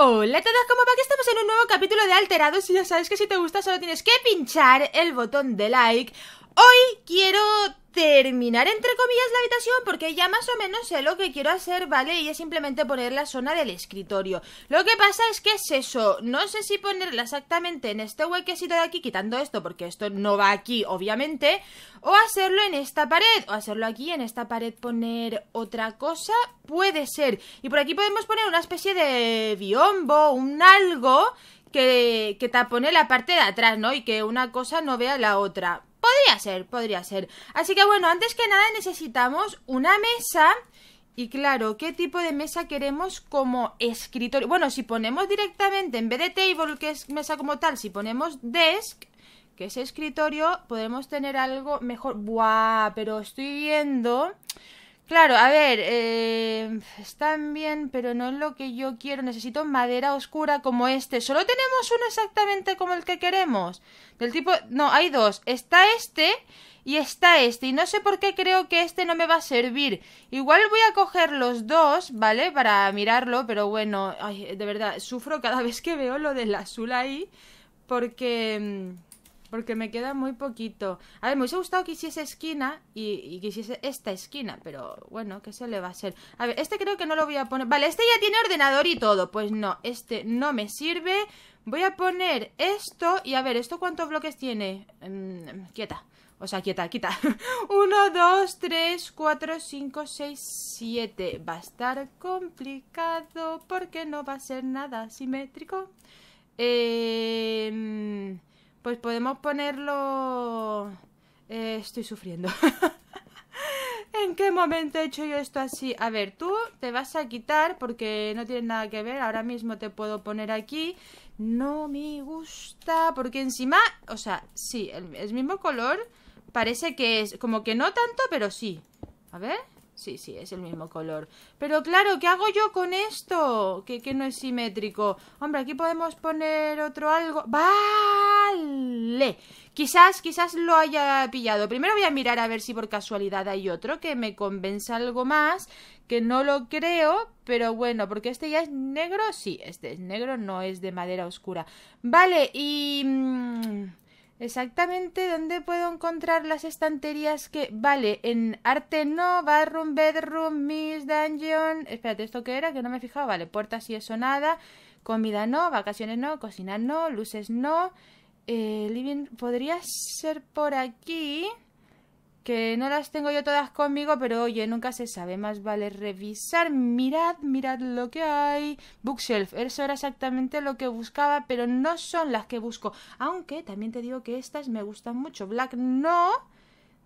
Hola a todos, ¿cómo va? Que estamos en un nuevo capítulo de Alterados y ya sabes que si te gusta solo tienes que pinchar el botón de like. Hoy quiero terminar entre comillas la habitación porque ya más o menos sé lo que quiero hacer, ¿vale? Y es simplemente poner la zona del escritorio. Lo que pasa es que es eso, no sé si ponerla exactamente en este huequecito de aquí, quitando esto porque esto no va aquí, obviamente, o hacerlo en esta pared, o hacerlo aquí, en esta pared poner otra cosa, puede ser. Y por aquí podemos poner una especie de biombo, un algo que, que tapone la parte de atrás, ¿no? Y que una cosa no vea la otra. Podría ser, podría ser. Así que bueno, antes que nada necesitamos una mesa. Y claro, ¿qué tipo de mesa queremos como escritorio? Bueno, si ponemos directamente, en vez de table, que es mesa como tal, si ponemos desk, que es escritorio, podemos tener algo mejor. ¡Buah! Pero estoy viendo Claro, a ver, eh, están bien, pero no es lo que yo quiero. Necesito madera oscura como este. Solo tenemos uno exactamente como el que queremos. Del tipo... No, hay dos. Está este y está este. Y no sé por qué creo que este no me va a servir. Igual voy a coger los dos, ¿vale? Para mirarlo, pero bueno... de verdad, sufro cada vez que veo lo del azul ahí. Porque... Mm, porque me queda muy poquito. A ver, me hubiese gustado que hiciese esquina y, que hiciese esta esquina, pero bueno, ¿qué se le va a hacer? A ver, este creo que no lo voy a poner... Vale, este ya tiene ordenador y todo, pues no, este no me sirve. Voy a poner esto y a ver, ¿esto cuántos bloques tiene? Mm, quieta. O sea, quieta, quita. Uno, dos, tres, cuatro Cinco, seis, siete Va a estar complicado porque no va a ser nada simétrico. Eh... Pues podemos ponerlo... Eh, estoy sufriendo. ¿En qué momento he hecho yo esto así? A ver, tú te vas a quitar porque no tiene nada que ver. Ahora mismo te puedo poner aquí. No me gusta porque encima... O sea, sí, el mismo color parece que es... Como que no tanto, pero sí. A ver... Sí, sí, es el mismo color. Pero claro, ¿qué hago yo con esto? Que, que no es simétrico. Hombre, aquí podemos poner otro algo. Vale. Quizás, quizás lo haya pillado. Primero voy a mirar a ver si por casualidad hay otro que me convenza algo más. Que no lo creo, pero bueno, porque este ya es negro. Sí, este es negro, no es de madera oscura. Vale, y... Mm, Exactamente, ¿dónde puedo encontrar las estanterías que... Vale, en arte no, bathroom, bedroom, miss, dungeon... Espérate, ¿esto qué era? Que no me he fijado. Vale, puertas y eso nada. Comida no, vacaciones no, cocina no, luces no. Eh, living... Podría ser por aquí que no las tengo yo todas conmigo, pero oye, nunca se sabe, más vale revisar, mirad, mirad lo que hay. Bookshelf, eso era exactamente lo que buscaba, pero no son las que busco, aunque también te digo que estas me gustan mucho. Black no,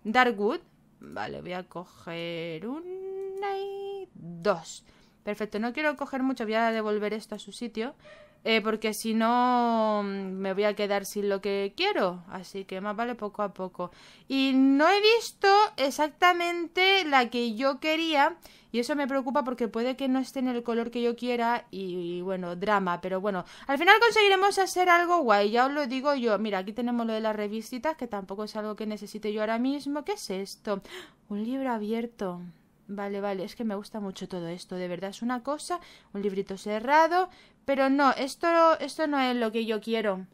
Darkwood, vale, voy a coger una y dos. Perfecto, no quiero coger mucho, voy a devolver esto a su sitio. Eh, porque si no mm, me voy a quedar sin lo que quiero. Así que más vale poco a poco. Y no he visto exactamente la que yo quería y eso me preocupa porque puede que no esté en el color que yo quiera y, bueno, drama. Pero bueno, al final conseguiremos hacer algo guay, ya os lo digo yo. Mira, aquí tenemos lo de las revistas. que tampoco es algo que necesite yo ahora mismo. ¿Qué es esto? Un libro abierto. Vale, vale, es que me gusta mucho todo esto, de verdad es una cosa, un librito cerrado, pero no, esto, esto no es lo que yo quiero.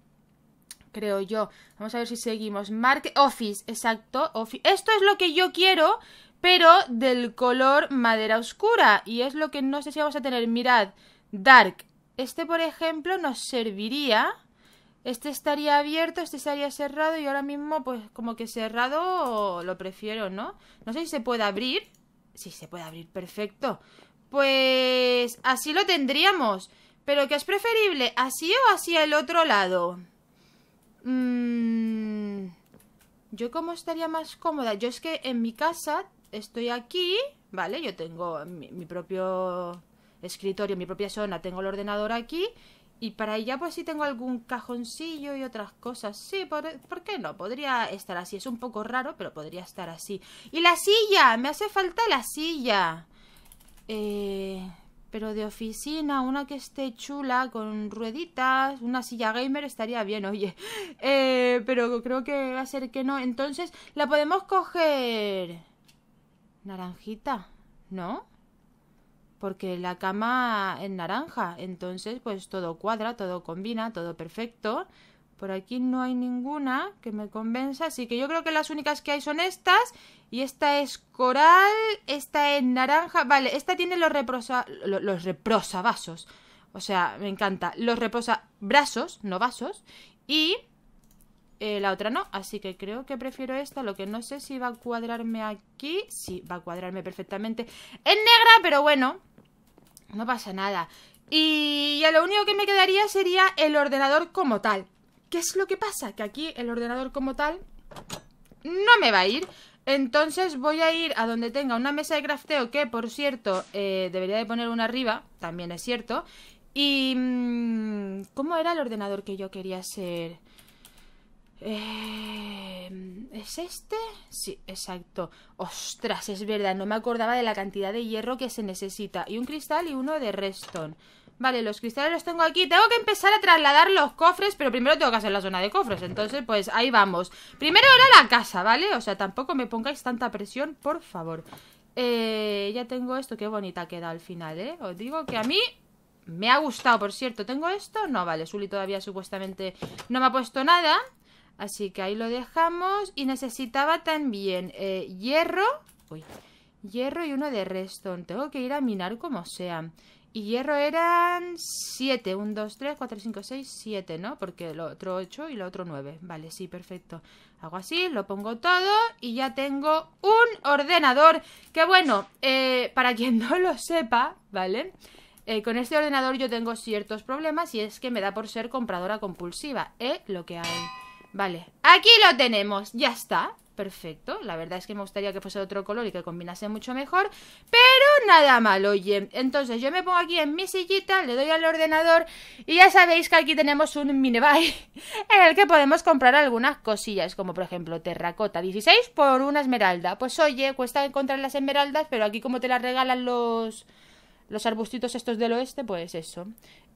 Creo yo. Vamos a ver si seguimos. Mark Office, exacto. Office. Esto es lo que yo quiero, pero del color madera oscura. Y es lo que no sé si vamos a tener. Mirad, Dark. Este, por ejemplo, nos serviría. Este estaría abierto, este estaría cerrado y ahora mismo pues como que cerrado lo prefiero, ¿no? No sé si se puede abrir. Si se puede abrir, perfecto. Pues así lo tendríamos. ¿Pero que es preferible así o hacia el otro lado? Mm, yo como estaría más cómoda. Yo es que en mi casa estoy aquí, ¿vale? Yo tengo mi, propio escritorio, mi propia zona, tengo el ordenador aquí y para allá, pues sí tengo algún cajoncillo y otras cosas. Sí, ¿por, qué no? Podría estar así. Es un poco raro, pero podría estar así. ¡Y la silla! Me hace falta la silla. Eh, pero de oficina, una que esté chula, con rueditas, una silla gamer estaría bien, oye. Eh, pero creo que va a ser que no. Entonces, la podemos coger... Naranjita, ¿no? Porque la cama es naranja. Entonces, pues todo cuadra, todo combina, todo perfecto. Por aquí no hay ninguna que me convenza, así que yo creo que las únicas que hay son estas. Y esta es coral, esta es naranja. Vale, esta tiene los reprosa... Los, O sea, me encanta. Los brazos, no vasos. Y eh, la otra no. Así que creo que prefiero esta. Lo que no sé si va a cuadrarme aquí. Sí, va a cuadrarme perfectamente. Es negra, pero bueno. No pasa nada. Y ya lo único que me quedaría sería el ordenador como tal. ¿Qué es lo que pasa? Que aquí el ordenador como tal no me va a ir. Entonces voy a ir a donde tenga una mesa de crafteo que, por cierto, eh, debería de poner una arriba, también es cierto. Y... Mm, ¿Cómo era el ordenador que yo quería hacer? Eh, ¿Es este? Sí, exacto. Ostras, es verdad, no me acordaba de la cantidad de hierro que se necesita. Y un cristal y uno de redstone. Vale, los cristales los tengo aquí. Tengo que empezar a trasladar los cofres, pero primero tengo que hacer la zona de cofres. Entonces, pues ahí vamos. Primero era la casa, ¿vale? O sea, tampoco me pongáis tanta presión, por favor. Eh, ya tengo esto. Qué bonita queda al final, ¿eh? Os digo que a mí me ha gustado, por cierto. ¿Tengo esto? No, vale. Suli todavía supuestamente no me ha puesto nada. Así que ahí lo dejamos. Y necesitaba también eh, hierro. Uy. Hierro y uno de redstone. Tengo que ir a minar como sea. Y hierro eran 7. 1, 2, 3, 4, 5, 6, 7, ¿no? Porque lo otro 8 y lo otro 9. Vale, sí, perfecto. Hago así, lo pongo todo y ya tengo un ordenador. Que bueno, eh, para quien no lo sepa, ¿vale? Eh, con este ordenador yo tengo ciertos problemas y es que me da por ser compradora compulsiva. ¿Eh? Lo que hay. Vale, aquí lo tenemos. Ya está perfecto. La verdad es que me gustaría que fuese otro color y que combinase mucho mejor, pero nada mal, oye. Entonces yo me pongo aquí en mi sillita, le doy al ordenador y ya sabéis que aquí tenemos un minibuy en el que podemos comprar algunas cosillas, como por ejemplo terracota 16 por una esmeralda. Pues oye, cuesta encontrar las esmeraldas, pero aquí como te las regalan los los arbustitos estos del oeste, pues eso.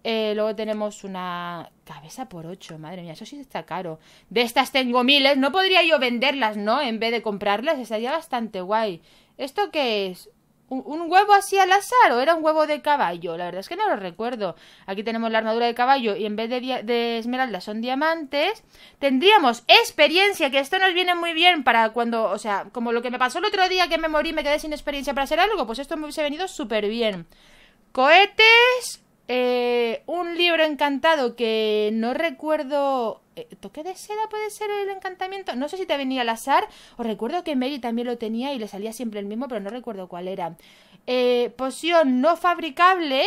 Eh, luego tenemos una cabeza por 8, madre mía, eso sí está caro. De estas tengo miles, no podría yo venderlas, ¿no? En vez de comprarlas, estaría bastante guay. ¿Esto qué es? ¿Un, huevo así al azar o era un huevo de caballo? La verdad es que no lo recuerdo. Aquí tenemos la armadura de caballo y en vez de, de esmeralda son diamantes. Tendríamos experiencia, que esto nos viene muy bien para cuando, o sea, como lo que me pasó el otro día que me morí y me quedé sin experiencia para hacer algo, pues esto me hubiese venido súper bien. Cohetes, eh, un libro encantado que no recuerdo. Eh, ¿Toque de seda puede ser el encantamiento? No sé si te venía al azar. Os recuerdo que Mary también lo tenía y le salía siempre el mismo, pero no recuerdo cuál era. Eh, poción no fabricable.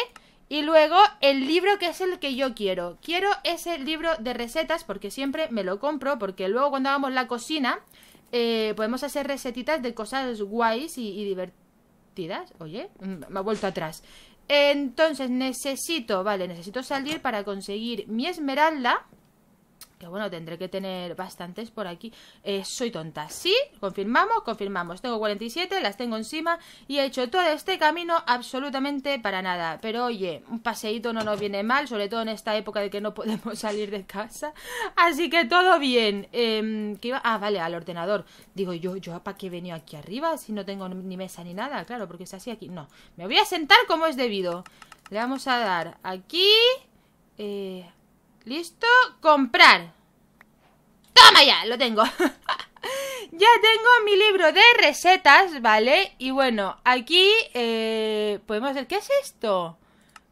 Y luego el libro que es el que yo quiero. Quiero ese libro de recetas porque siempre me lo compro. Porque luego cuando hagamos la cocina eh, podemos hacer recetitas de cosas guays y, y divertidas. Oye, mm, me ha vuelto atrás. Entonces necesito, vale, necesito salir para conseguir mi esmeralda. Que bueno, tendré que tener bastantes por aquí. Eh, soy tonta. Sí, confirmamos, confirmamos. Tengo 47, las tengo encima y he hecho todo este camino absolutamente para nada. Pero oye, un paseíto no nos viene mal, sobre todo en esta época de que no podemos salir de casa. Así que todo bien. Em, ah, vale, al ordenador. Digo, yo, yo, ¿para qué he venido aquí arriba si no tengo ni mesa ni nada? Claro, porque es así aquí. No, me voy a sentar como es debido. Le vamos a dar aquí... Eh, ¿Listo? Comprar. ¡Toma ya! Lo tengo. ya tengo mi libro de recetas, ¿vale? Y bueno, aquí eh, podemos ver... ¿Qué es esto?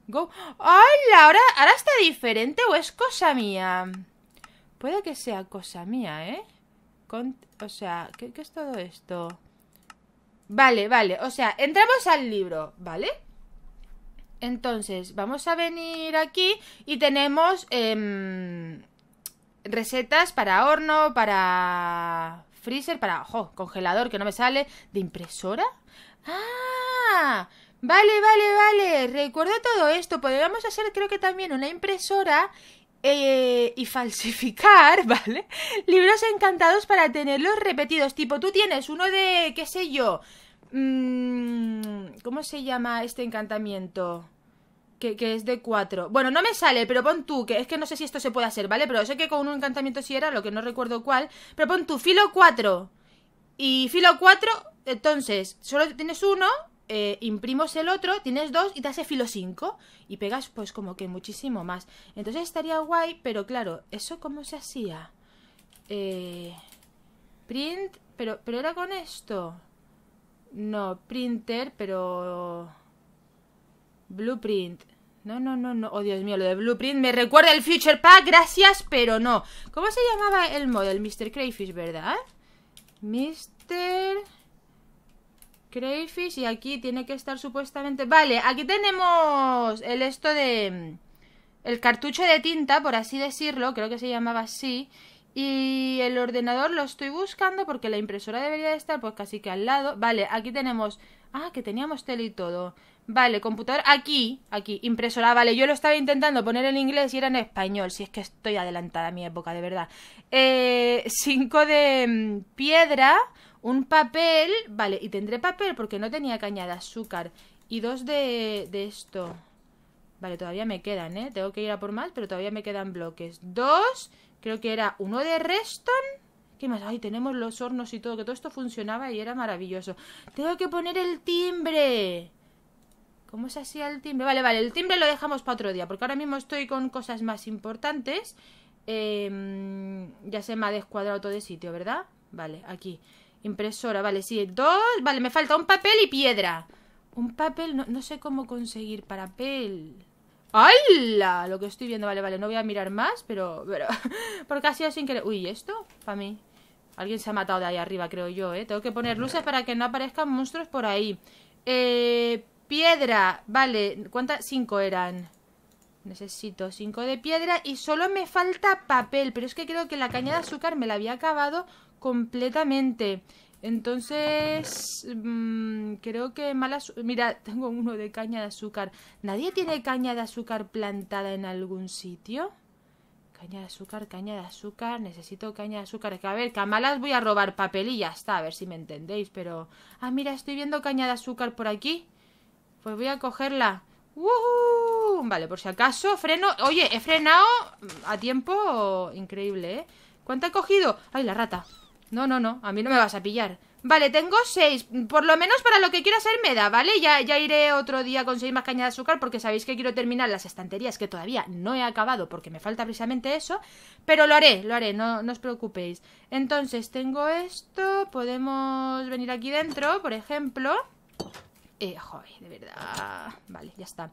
Go. ¡Hola! ¿Ahora, está diferente o es cosa mía? Puede que sea cosa mía, ¿eh? O sea, ¿qué, ¿qué es todo esto? Vale, vale. O sea, entramos al libro, ¿vale? Entonces, vamos a venir aquí y tenemos... Em, recetas para horno, para freezer, para, ojo, congelador que no me sale, de impresora. ¡Ah! Vale, vale, vale. Recuerdo todo esto. Podríamos hacer, creo que también, una impresora eh, y falsificar, ¿vale? Libros encantados para tenerlos repetidos. Tipo, tú tienes uno de, qué sé yo. Mm, ¿Cómo se llama este encantamiento? que, es de 4. Bueno, no me sale, pero pon tú, que es que no sé si esto se puede hacer, ¿vale? Pero sé que con un encantamiento si era, lo que no recuerdo cuál. Pero pon tú, filo 4. Y filo 4, entonces, solo tienes uno, eh, Imprimos el otro, tienes dos y te hace filo 5. Y pegas, pues, como que muchísimo más. Entonces estaría guay, pero claro, ¿eso cómo se hacía? Eh, print, pero, pero era con esto. No, printer, pero... Blueprint. No, no, no, no. Oh, Dios mío, lo de Blueprint me recuerda el Future Pack. Gracias, pero no. ¿Cómo se llamaba el model? Mr. Crayfish, ¿verdad? Mr. Crayfish. Y aquí tiene que estar supuestamente... Vale, aquí tenemos el esto de... Mm, el cartucho de tinta, por así decirlo. Creo que se llamaba así. Y el ordenador lo estoy buscando porque la impresora debería estar pues casi que al lado. Vale, aquí tenemos... Ah, que teníamos tele y todo. Vale, computador aquí, aquí, impresora, ah, vale, yo lo estaba intentando poner en inglés y era en español, si es que estoy adelantada a mi época, de verdad. Eh, cinco de mm, piedra, un papel, vale, y tendré papel porque no tenía caña de azúcar, y dos de, de esto. Vale, todavía me quedan, ¿eh? Tengo que ir a por más, pero todavía me quedan bloques. Dos, creo que era uno de Reston. ¿Qué más? Ay, tenemos los hornos y todo, que todo esto funcionaba y era maravilloso. Tengo que poner el timbre. ¿Cómo se hacía el timbre? Vale, vale, el timbre lo dejamos para otro día, porque ahora mismo estoy con cosas más importantes. Em, ya se me ha descuadrado todo de sitio, ¿verdad? Vale, aquí. Impresora, vale, sí, dos... Vale, me falta un papel y piedra. Un papel, no, sé cómo conseguir papel. ¡Hala! Lo que estoy viendo, vale, vale, no voy a mirar más, pero... pero porque ha sido sin querer... Uy, ¿esto? Para mí. Alguien se ha matado de ahí arriba, creo yo, ¿eh? Tengo que poner luces para que no aparezcan monstruos por ahí. Eh... Piedra, vale, ¿cuántas? Cinco eran Necesito cinco de piedra Y solo me falta papel Pero es que creo que la caña de azúcar me la había acabado Completamente Entonces mm, Creo que malas Mira, tengo uno de caña de azúcar ¿Nadie tiene caña de azúcar plantada en algún sitio? Caña de azúcar, caña de azúcar, necesito caña de azúcar. a ver, que a malas voy a robar papel y ya está, a ver si me entendéis, pero... Ah, mira, estoy viendo caña de azúcar por aquí. Pues voy a cogerla. ¡Woohoo! Vale, por si acaso, freno. Oye, he frenado a tiempo increíble, ¿eh? ¿Cuánto he cogido? ¡Ay, la rata! No, no, no, a mí no me vas a pillar. Vale, tengo seis. Por lo menos para lo que quiero hacer me da, ¿vale? Ya, ya iré otro día con seis más caña de azúcar porque sabéis que quiero terminar las estanterías que todavía no he acabado porque me falta precisamente eso. Pero lo haré, lo haré, no, no os preocupéis. Entonces, tengo esto. Podemos venir aquí dentro, por ejemplo. Eh, de verdad. Vale, ya está.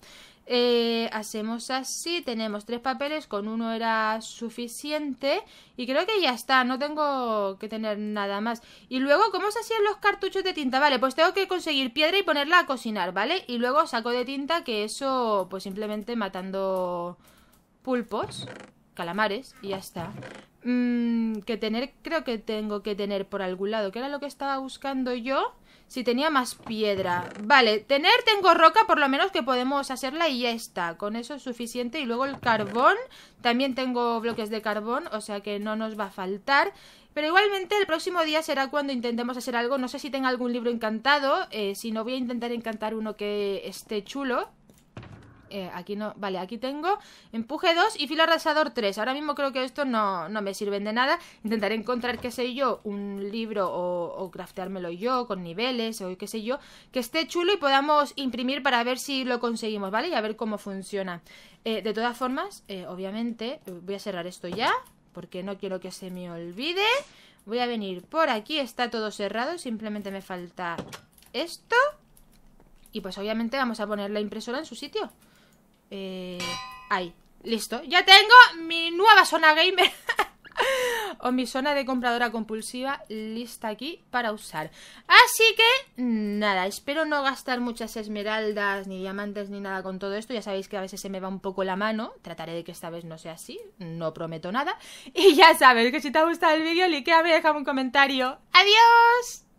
Eh, hacemos así. Tenemos tres papeles. Con uno era suficiente. Y creo que ya está. No tengo que tener nada más. Y luego, ¿cómo se hacían los cartuchos de tinta? Vale, pues tengo que conseguir piedra y ponerla a cocinar, ¿vale? Y luego saco de tinta que eso, pues simplemente matando pulpos, calamares y ya está. Mm, que tener, creo que tengo que tener por algún lado. Que era lo que estaba buscando yo. Si tenía más piedra. Vale, tener tengo roca, por lo menos que podemos hacerla y ya está. Con eso es suficiente. Y luego el carbón. También tengo bloques de carbón, o sea que no nos va a faltar. Pero igualmente el próximo día será cuando intentemos hacer algo. No sé si tenga algún libro encantado. Eh, si no, voy a intentar encantar uno que esté chulo. Eh, aquí no, vale, aquí tengo empuje 2 y filo arrasador 3. Ahora mismo creo que esto no, me sirven de nada. Intentaré encontrar, qué sé yo, un libro o, o crafteármelo yo con niveles o qué sé yo, que esté chulo y podamos imprimir para ver si lo conseguimos, ¿vale? Y a ver cómo funciona. Eh, de todas formas, eh, obviamente, voy a cerrar esto ya porque no quiero que se me olvide. Voy a venir por aquí, está todo cerrado, simplemente me falta esto. Y pues obviamente vamos a poner la impresora en su sitio. Eh, ahí, listo. Ya tengo mi nueva zona gamer. o mi zona de compradora compulsiva lista aquí para usar. Así que, nada, espero no gastar muchas esmeraldas, ni diamantes, ni nada con todo esto. Ya sabéis que a veces se me va un poco la mano. Trataré de que esta vez no sea así, no prometo nada. Y ya sabéis que si te ha gustado el vídeo, likeame, déjame un comentario. ¡Adiós!